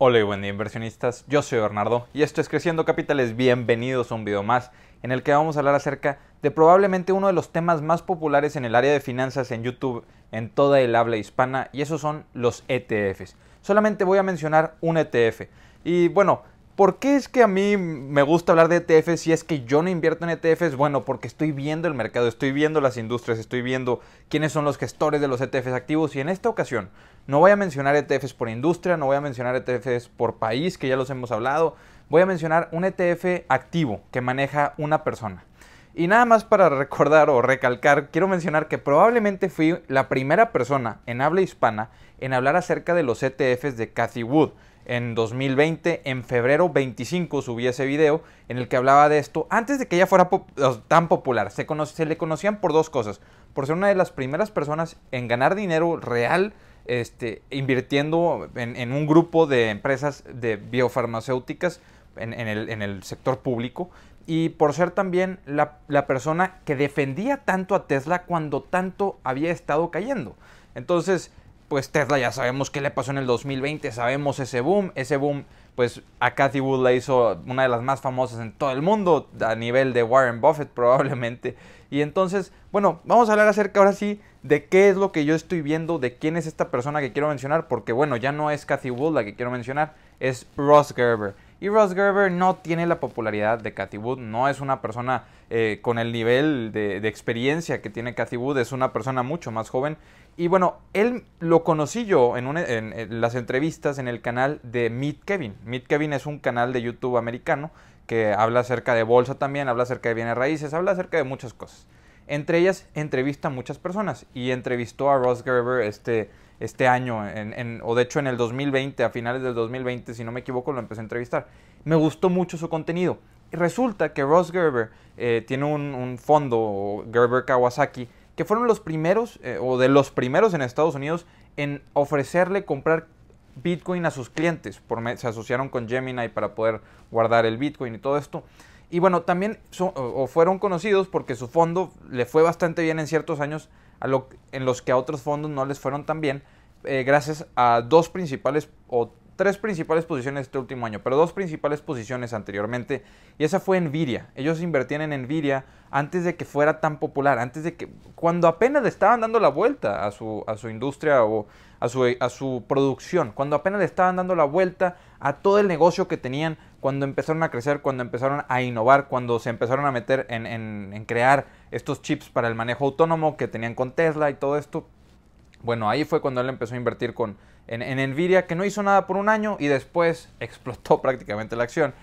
Hola y buen día inversionistas, yo soy Bernardo y esto es Creciendo Capitales, bienvenidos a un video más en el que vamos a hablar acerca de probablemente uno de los temas más populares en el área de finanzas en YouTube en toda el habla hispana y esos son los ETFs. Solamente voy a mencionar un ETF y bueno, ¿Por qué es que a mí me gusta hablar de ETFs si es que yo no invierto en ETFs? Bueno, porque estoy viendo el mercado, estoy viendo las industrias, estoy viendo quiénes son los gestores de los ETFs activos y en esta ocasión no voy a mencionar ETFs por industria, no voy a mencionar ETFs por país, que ya los hemos hablado, voy a mencionar un ETF activo que maneja una persona. Y nada más para recordar o recalcar, quiero mencionar que probablemente fui la primera persona en habla hispana en hablar acerca de los ETFs de Cathy Wood. En 2020, en febrero 25, subí ese video en el que hablaba de esto antes de que ella fuera tan popular. Se, le conocían por dos cosas. Por ser una de las primeras personas en ganar dinero real este, invirtiendo en, un grupo de empresas de biofarmacéuticas en, el, sector público y por ser también la, la, persona que defendía tanto a Tesla cuando tanto había estado cayendo. Entonces, pues Tesla ya sabemos qué le pasó en el 2020, sabemos ese boom, ese boom pues a Cathy Wood la hizo una de las más famosas en todo el mundo, a nivel de Warren Buffett probablemente. Y entonces, bueno, vamos a hablar acerca ahora sí de qué es lo que yo estoy viendo, de quién es esta persona que quiero mencionar, porque bueno, ya no es Cathy Wood la que quiero mencionar, es Ross Gerber. Y Ross Gerber no tiene la popularidad de Cathy Wood, no es una persona eh, con el nivel de, experiencia que tiene Cathy Wood, es una persona mucho más joven. Y bueno, él lo conocí yo en, las entrevistas en el canal de Meet Kevin. Meet Kevin es un canal de YouTube americano que habla acerca de bolsa también, habla acerca de bienes raíces, habla acerca de muchas cosas. Entre ellas entrevista a muchas personas y entrevistó a Ross Gerber, este este año, o de hecho en el 2020, a finales del 2020, si no me equivoco, lo empecé a entrevistar. Me gustó mucho su contenido. Y resulta que Ross Gerber eh, tiene un, fondo, Gerber Kawasaki, que fueron los primeros, eh, o de los primeros en Estados Unidos, en ofrecerle comprar Bitcoin a sus clientes. Por, se asociaron con Gemini para poder guardar el Bitcoin y todo esto. Y bueno, también o fueron conocidos porque su fondo le fue bastante bien en ciertos años, a lo, en los que a otros fondos no les fueron tan bien eh, gracias a dos principales o tres principales posiciones este último año, pero dos principales posiciones anteriormente. Y esa fue Nvidia. Ellos invertían en Nvidia antes de que fuera tan popular, antes de que cuando apenas le estaban dando la vuelta a su, a su industria o a su, a su producción, cuando apenas le estaban dando la vuelta a todo el negocio que tenían, cuando empezaron a crecer, cuando empezaron a innovar, cuando se empezaron a meter en crear estos chips para el manejo autónomo que tenían con Tesla y todo esto. Bueno, ahí fue cuando él empezó a invertir con, en, en, que no hizo nada por un año y después explotó prácticamente la acción.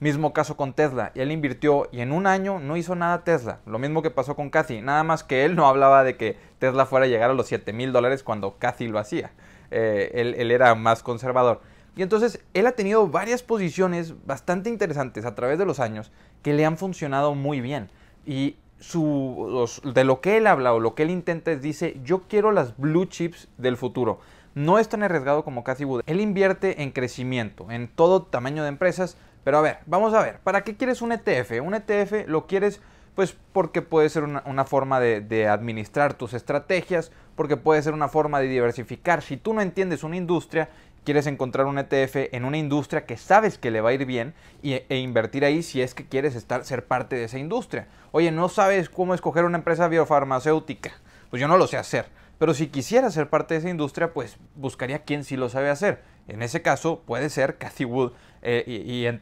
Mismo caso con Tesla, él invirtió y en un año no hizo nada Tesla. Lo mismo que pasó con Cathy, nada más que él no hablaba de que Tesla fuera a llegar a los 7 mil dólares cuando Cathy lo hacía. Eh, él, él era más conservador. Y entonces él ha tenido varias posiciones bastante interesantes a través de los años que le han funcionado muy bien. Y de lo que él habla o lo que él intenta es, dice, yo quiero las blue chips del futuro. No es tan arriesgado como casi Wood. Él invierte en crecimiento, en todo tamaño de empresas. Pero a ver, vamos a ver, ¿para qué quieres un ETF? Un ETF lo quieres pues porque puede ser una, forma de, administrar tus estrategias, porque puede ser una forma de diversificar. Si tú no entiendes una industria quieres encontrar un ETF en una industria que sabes que le va a ir bien e invertir ahí si es que quieres estar, ser parte de esa industria. Oye, no sabes cómo escoger una empresa biofarmacéutica. Pues yo no lo sé hacer. Pero si quisiera ser parte de esa industria, pues buscaría quien sí lo sabe hacer. En ese caso, puede ser Cathy Wood eh, e,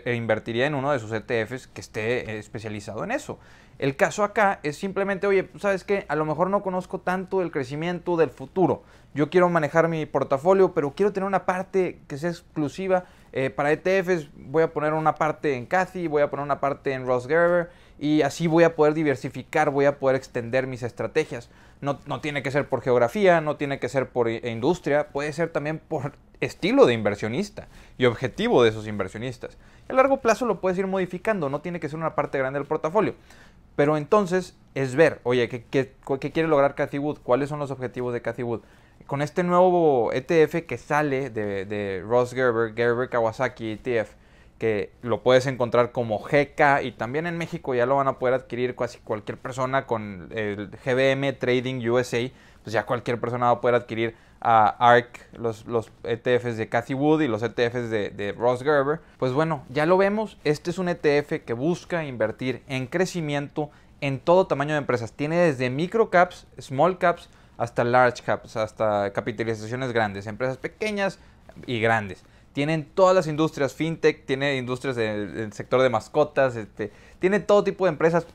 e, invertiría en uno de sus ETFs que esté eh, especializado en eso. El caso acá es simplemente, oye, pues, sabes qué? a lo mejor no conozco tanto el crecimiento del futuro. Yo quiero manejar mi portafolio, pero quiero tener una parte que sea exclusiva eh, para ETFs. Voy a poner una parte en Cathy, voy a poner una parte en Ross Gerber y así voy a poder diversificar, voy a poder extender mis estrategias. No, no, tiene que ser por geografía, no tiene que ser por e industria, puede ser también por estilo de inversionista y objetivo de esos inversionistas. a largo plazo lo puedes ir modificando, no tiene que ser una parte grande del portafolio. Pero entonces es ver, oye, ¿qué, qué, quiere lograr Cathy Wood? ¿Cuáles son los objetivos de Cathy Wood? Con este nuevo ETF que sale de, de Ross Gerber, Gerber Kawasaki ETF, que lo puedes encontrar como GK y también en México ya lo van a poder adquirir casi cualquier persona con el GBM Trading USA, pues ya cualquier persona va a poder adquirir a ARC, los, ETFs de Cathy Wood y los ETFs de Ross Gerber. Pues bueno, ya lo vemos, este es un ETF que busca invertir en crecimiento en todo tamaño de empresas. Tiene desde micro caps, small caps, hasta large caps, hasta capitalizaciones grandes, empresas pequeñas y grandes tienen todas las industrias, fintech, tiene industrias del, sector de mascotas, este, tiene todo tipo de empresas,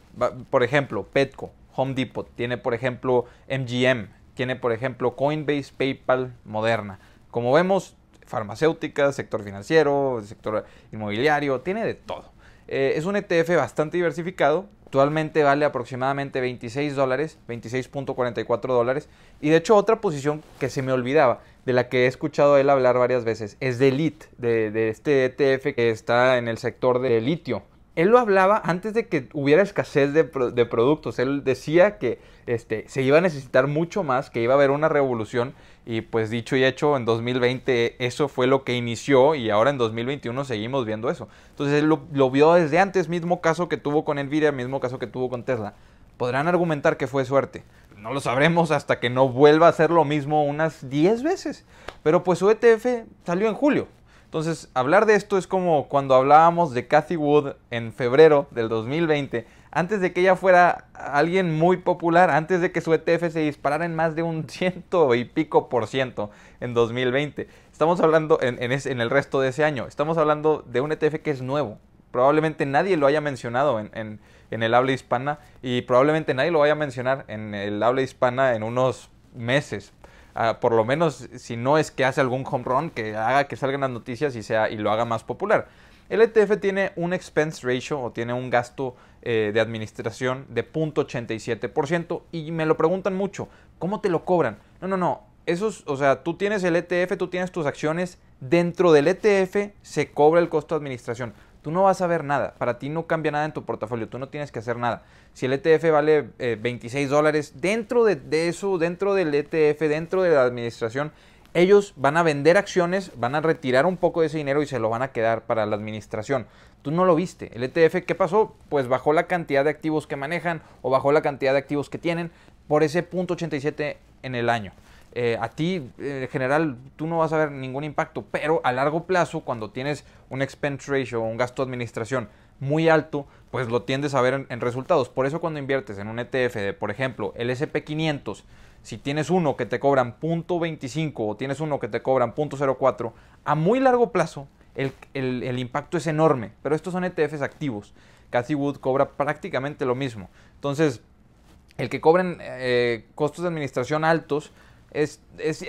por ejemplo, Petco, Home Depot, tiene por ejemplo MGM, tiene por ejemplo Coinbase, PayPal, Moderna. Como vemos, farmacéutica, sector financiero, sector inmobiliario, tiene de todo. Eh, es un ETF bastante diversificado. Actualmente vale aproximadamente 26 dólares, 26.44 dólares. Y de hecho otra posición que se me olvidaba, de la que he escuchado él hablar varias veces, es de Elite, de, de este ETF que está en el sector de litio él lo hablaba antes de que hubiera escasez de, productos. Él decía que este, se iba a necesitar mucho más, que iba a haber una revolución. Y pues dicho y hecho, en 2020 eso fue lo que inició y ahora en 2021 seguimos viendo eso. Entonces él lo, vio desde antes, mismo caso que tuvo con Nvidia, mismo caso que tuvo con Tesla. Podrán argumentar que fue suerte. No lo sabremos hasta que no vuelva a ser lo mismo unas 10 veces. Pero pues su ETF salió en julio. Entonces, hablar de esto es como cuando hablábamos de Cathy Wood en febrero del 2020, antes de que ella fuera alguien muy popular, antes de que su ETF se disparara en más de un ciento y pico por ciento en 2020. Estamos hablando en, el resto de ese año, estamos hablando de un ETF que es nuevo. Probablemente nadie lo haya mencionado en, en el habla hispana y probablemente nadie lo vaya a mencionar en el habla hispana en unos meses, Ah, por lo menos si no es que hace algún home run, que haga que salgan las noticias y, sea, y lo haga más popular. El ETF tiene un expense ratio o tiene un gasto eh, de administración de 0.87% y me lo preguntan mucho, ¿cómo te lo cobran? No, no, no, esos, o sea, tú tienes el ETF, tú tienes tus acciones, dentro del ETF se cobra el costo de administración tú no vas a ver nada. Para ti no cambia nada en tu portafolio, tú no tienes que hacer nada. Si el ETF vale 26 eh, dólares, dentro de, de, eso, dentro del ETF, dentro de la administración, ellos van a vender acciones, van a retirar un poco de ese dinero y se lo van a quedar para la administración. Tú no lo viste. El ETF, ¿qué pasó? Pues bajó la cantidad de activos que manejan o bajó la cantidad de activos que tienen por ese punto 87 en el año. Eh, a ti en general tú no vas a ver ningún impacto, pero a largo plazo cuando tienes un expense ratio o un gasto de administración muy alto, pues lo tiendes a ver en, resultados. Por eso cuando inviertes en un ETF de, por ejemplo, el SP500, si tienes uno que te cobran .25 o tienes uno que te cobran .04, a muy largo plazo el, impacto es enorme, pero estos son ETFs activos. Cathy Wood cobra prácticamente lo mismo. Entonces, el que cobren eh, costos de administración altos, es,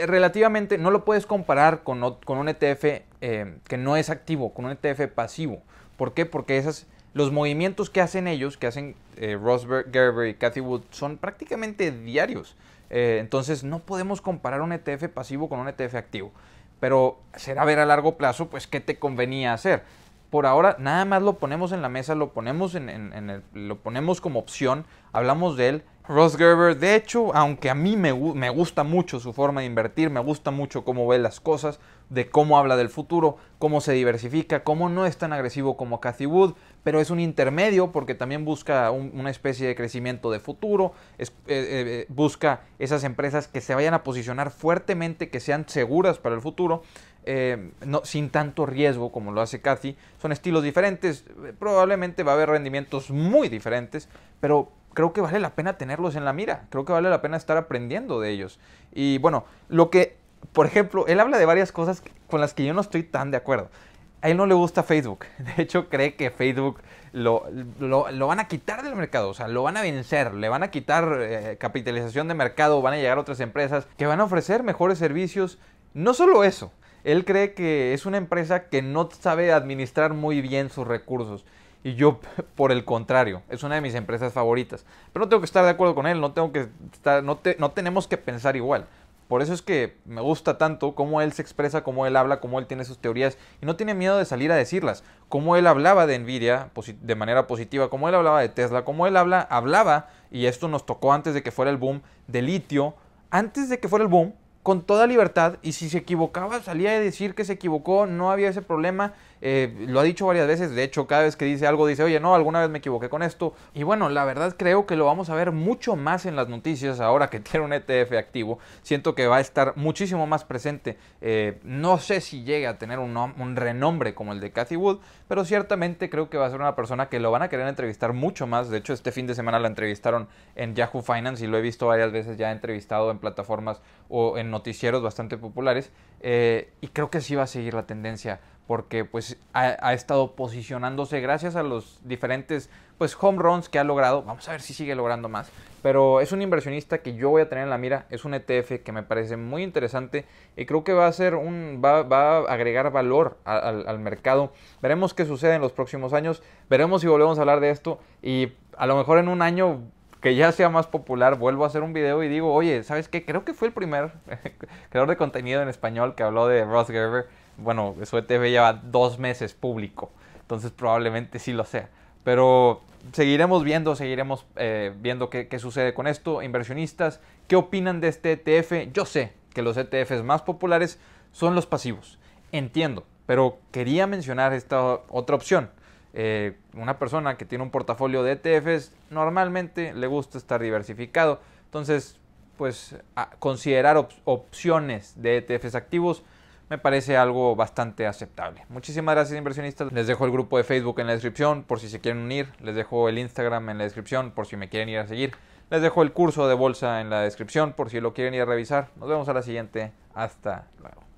relativamente, no lo puedes comparar con, un ETF eh, que no es activo, con un ETF pasivo. ¿Por qué? Porque esas, los movimientos que hacen ellos, que hacen eh, Rosberg, Gerber y Cathy Wood, son prácticamente diarios. Eh, entonces no podemos comparar un ETF pasivo con un ETF activo. Pero será ver a largo plazo, pues, qué te convenía hacer. Por ahora, nada más lo ponemos en la mesa, lo ponemos, en, lo ponemos como opción, hablamos de él, Ross Gerber, de hecho, aunque a mí me, gusta mucho su forma de invertir, me gusta mucho cómo ve las cosas, de cómo habla del futuro, cómo se diversifica, cómo no es tan agresivo como Cathy Wood, pero es un intermedio porque también busca una especie de crecimiento de futuro, eh, eh, eh, busca esas empresas que se vayan a posicionar fuertemente, que sean seguras para el futuro. no, sin tanto riesgo como lo hace Cathy. Son estilos diferentes, probablemente va a haber rendimientos muy diferentes, pero creo que vale la pena tenerlos en la mira, creo que vale la pena estar aprendiendo de ellos. Y bueno, lo que, por ejemplo, él habla de varias cosas con las que yo no estoy tan de acuerdo. A él no le gusta Facebook, de hecho cree que Facebook lo, lo, van a quitar del mercado, o sea, lo van a vencer, le van a quitar eh, capitalización de mercado, van a llegar otras empresas que van a ofrecer mejores servicios. No solo eso, él cree que es una empresa que no sabe administrar muy bien sus recursos. Y yo, por el contrario, es una de mis empresas favoritas. Pero no tengo que estar de acuerdo con él, no, tengo que estar, no, no tenemos que pensar igual. Por eso es que me gusta tanto cómo él se expresa, cómo él habla, cómo él tiene sus teorías y no tiene miedo de salir a decirlas. Cómo él hablaba de Nvidia de manera positiva, cómo él hablaba de Tesla, cómo él habla, hablaba, y esto nos tocó antes de que fuera el boom, de litio. Antes de que fuera el boom, con toda libertad y si se equivocaba salía a decir que se equivocó, no había ese problema, eh, lo ha dicho varias veces, de hecho cada vez que dice algo dice, oye, no, alguna vez me equivoqué con esto y bueno, la verdad creo que lo vamos a ver mucho más en las noticias ahora que tiene un ETF activo, siento que va a estar muchísimo más presente, eh, no sé si llegue a tener un, renombre como el de Cathy Wood, pero ciertamente creo que va a ser una persona que lo van a querer entrevistar mucho más, de hecho este fin de semana la entrevistaron en Yahoo Finance y lo he visto varias veces ya entrevistado en plataformas o en noticieros bastante populares eh, y creo que sí va a seguir la tendencia porque pues ha, estado posicionándose gracias a los diferentes pues home runs que ha logrado. Vamos a ver si sigue logrando más. Pero es un inversionista que yo voy a tener en la mira. Es un ETF que me parece muy interesante y creo que va a ser un va, a agregar valor al mercado. Veremos qué sucede en los próximos años. Veremos si volvemos a hablar de esto y a lo mejor en un año que ya sea más popular, vuelvo a hacer un video y digo, oye, ¿sabes qué? Creo que fue el primer creador de contenido en español que habló de Ross Gerber. Bueno, su ETF lleva dos meses público, entonces probablemente sí lo sea. Pero seguiremos viendo, seguiremos eh, viendo qué, qué, sucede con esto. Inversionistas, ¿qué opinan de este ETF? Yo sé que los ETFs más populares son los pasivos, entiendo, pero quería mencionar esta otra opción eh, una persona que tiene un portafolio de ETFs normalmente le gusta estar diversificado. Entonces, pues considerar opciones de ETFs activos me parece algo bastante aceptable. Muchísimas gracias inversionistas. Les dejo el grupo de Facebook en la descripción por si se quieren unir. Les dejo el Instagram en la descripción por si me quieren ir a seguir. Les dejo el curso de bolsa en la descripción por si lo quieren ir a revisar. Nos vemos a la siguiente. Hasta luego.